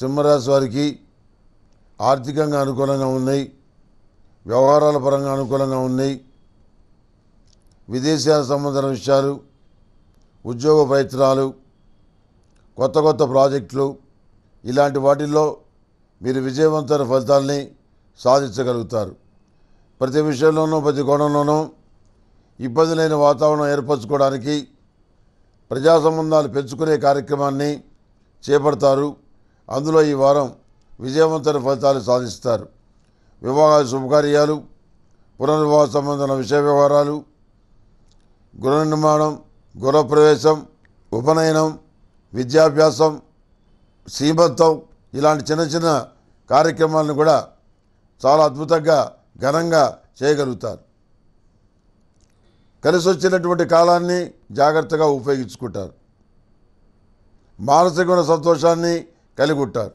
సింహరాశి వారికి ఆర్థికంగా అనుకూలంగా ఉన్నాయి వ్యవహారాల పరంగా అనుకూలంగా ఉన్నాయి విదేశాల సంబంధ విషయాలు ఉద్యోగ ప్రయత్నాలు కొత్త కొత్త ప్రాజెక్టులు ఇలాంటి వాటిల్లో మీరు విజయవంతమైన ఫలితాలని సాధించగలుగుతారు ప్రతి విషయంలోనూ ప్రతి కోణంలోనూ ఇబ్బంది లేని వాతావరణం ఏర్పరచుకోవడానికి ప్రజా సంబంధాలు పెంచుకునే కార్యక్రమాన్ని చేపడతారు అందులో ఈ వారం విజయవంతమైన ఫలితాలు సాధిస్తారు వివాహ శుభకార్యాలు పునర్వివాహ సంబంధమైన విషయ వ్యవహారాలు గృహ నిర్మాణం గృహప్రవేశం ఉపనయనం విద్యాభ్యాసం సీమత్వం ఇలాంటి చిన్న చిన్న కార్యక్రమాలను కూడా చాలా అద్భుతంగా ఘనంగా చేయగలుగుతారు కలిసి వచ్చినటువంటి కాలాన్ని జాగ్రత్తగా ఉపయోగించుకుంటారు మానసికమైన సంతోషాన్ని కలిగి ఉంటారు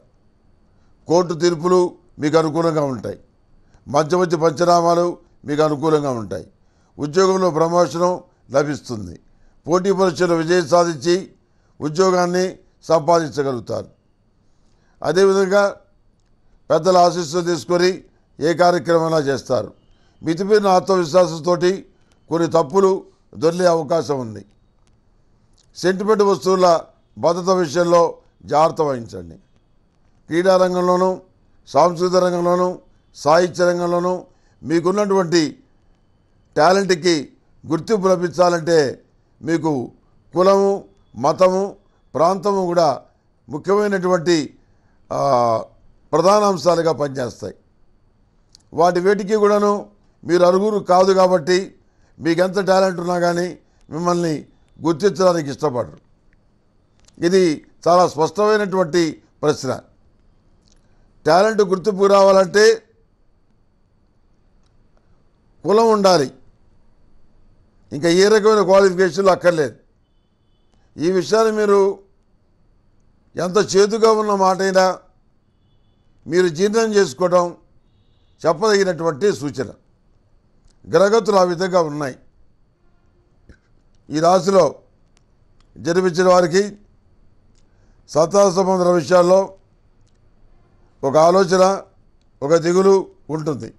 కోర్టు తీర్పులు మీకు అనుకూలంగా ఉంటాయి మధ్య మధ్య పంచనామాలు మీకు అనుకూలంగా ఉంటాయి ఉద్యోగంలో ప్రమోషనం లభిస్తుంది పోటీ పరీక్షలో విజయం సాధించి ఉద్యోగాన్ని సంపాదించగలుగుతారు అదేవిధంగా పెద్దల ఆశీస్సులు తీసుకొని ఏ కార్యక్రమైనా చేస్తారు మితిపోయిన ఆత్మవిశ్వాసంతో కొన్ని తప్పులు దొరికే అవకాశం ఉంది సెంటిమెంట్ వస్తువుల భద్రత విషయంలో జాగ్రత్త వహించండి క్రీడా రంగంలోనూ సాంస్కృతిక రంగంలోనూ సాహిత్య రంగంలోనూ మీకున్నటువంటి టాలెంట్కి గుర్తింపు లభించాలంటే మీకు కులము మతము ప్రాంతము కూడా ముఖ్యమైనటువంటి ప్రధాన అంశాలుగా పనిచేస్తాయి వాటి వేటికి కూడాను మీరు అరుగురు కాదు కాబట్టి మీకు ఎంత టాలెంట్ ఉన్నా కానీ మిమ్మల్ని గుర్తించడానికి ఇష్టపడరు ఇది చాలా స్పష్టమైనటువంటి ప్రశ్న టాలెంట్ గుర్తింపు రావాలంటే కులం ఉండాలి ఇంకా ఏ రకమైన క్వాలిఫికేషన్లు అక్కర్లేదు ఈ విషయాన్ని మీరు ఎంత చేతుగా ఉన్న మాటైనా మీరు జీర్ణం చేసుకోవడం చెప్పదగినటువంటి సూచన గ్రహగతులు ఆ విధంగా ఉన్నాయి ఈ రాశిలో జన్మించిన వారికి సంబంధాల విషయాల్లో ఒక ఆలోచన ఒక దిగులు ఉంటుంది